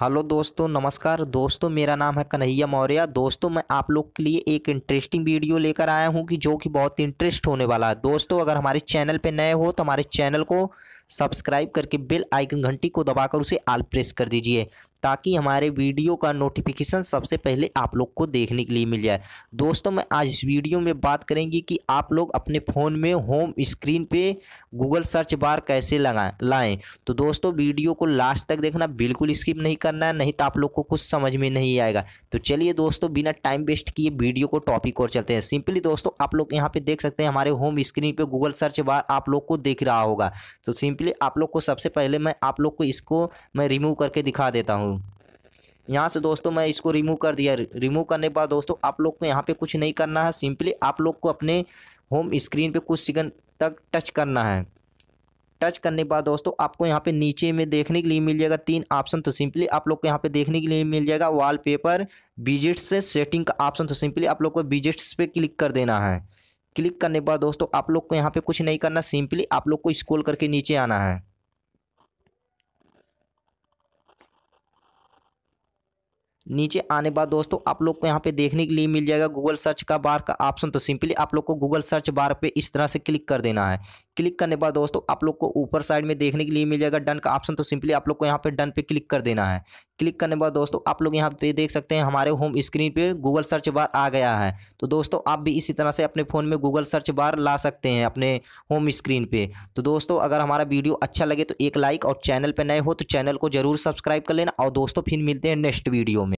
hello दोस्तों नमस्कार दोस्तों मेरा नाम है कन्हैया मौर्य दोस्तों मैं आप लोग के लिए एक इंटरेस्टिंग वीडियो लेकर आया हूं कि जो कि बहुत इंटरेस्ट होने वाला है दोस्तों अगर हमारे चैनल पे नए हो तो हमारे चैनल को सब्सक्राइब करके बेल आइकन घंटी को दबाकर उसे आल प्रेस कर दीजिए ताकि हमारे वीडियो का नोटिफिकेशन सबसे पहले आप लोग को देखने के लिए मिल जाए दोस्तों मैं आज इस वीडियो में बात करेंगे कि आप लोग अपने फ़ोन में होम स्क्रीन पे गूगल सर्च बार कैसे लगाएं लाएँ तो दोस्तों वीडियो को लास्ट तक देखना बिल्कुल स्किप नहीं करना है नहीं तो आप लोग को कुछ समझ में नहीं आएगा तो चलिए दोस्तों बिना टाइम वेस्ट किए वीडियो को टॉपिक और चलते हैं सिंपली दोस्तों आप लोग यहाँ पर देख सकते हैं हमारे होम स्क्रीन पर गूगल सर्च बार आप लोग को देख रहा होगा तो सिंपली लिए आप लोग को सबसे पहले मैं आप लोग को इसको मैं रिमूव करके दिखा देता हूँ यहाँ से दोस्तों मैं इसको रिमूव कर दिया रिमूव करने के बाद दोस्तों आप लोग को यहाँ पे कुछ नहीं करना है सिंपली आप लोग को अपने होम स्क्रीन पे कुछ सेकंड तक टच करना है टच करने के बाद दोस्तों आपको यहाँ पे नीचे में देखने के लिए मिल जाएगा तीन ऑप्शन तो सिंपली आप लोग को यहाँ पे देखने के लिए मिल जाएगा वाल पेपर से सेटिंग का ऑप्शन तो सिंपली आप लोग को बिजिट्स पर क्लिक कर देना है क्लिक करने के बाद दोस्तों आप लोग को यहाँ पे कुछ नहीं करना सिंपली आप लोग को स्क्रॉल करके नीचे आना है नीचे आने बाद दोस्तों आप लोग को यहाँ पे देखने के लिए मिल जाएगा गूगल सर्च का बार का ऑप्शन तो सिंपली आप लोग को गूगल सर्च बार पे इस तरह से क्लिक कर देना है क्लिक करने पर दोस्तों आप लोग को ऊपर साइड में देखने के लिए मिल जाएगा डन का ऑप्शन तो सिंपली आप लोग को यहाँ पे डन पे क्लिक कर देना है क्लिक करने पर दोस्तों आप लोग यहाँ पे देख सकते हैं हमारे होम स्क्रीन पे गूगल सर्च बार आ गया है तो दोस्तों आप भी इसी तरह से अपने फ़ोन में गूगल सर्च बार ला सकते हैं अपने होम स्क्रीन पे तो दोस्तों अगर हमारा वीडियो अच्छा लगे तो एक लाइक और चैनल पर नए हो तो चैनल को जरूर सब्सक्राइब कर लेना और दोस्तों फिर मिलते हैं नेक्स्ट वीडियो में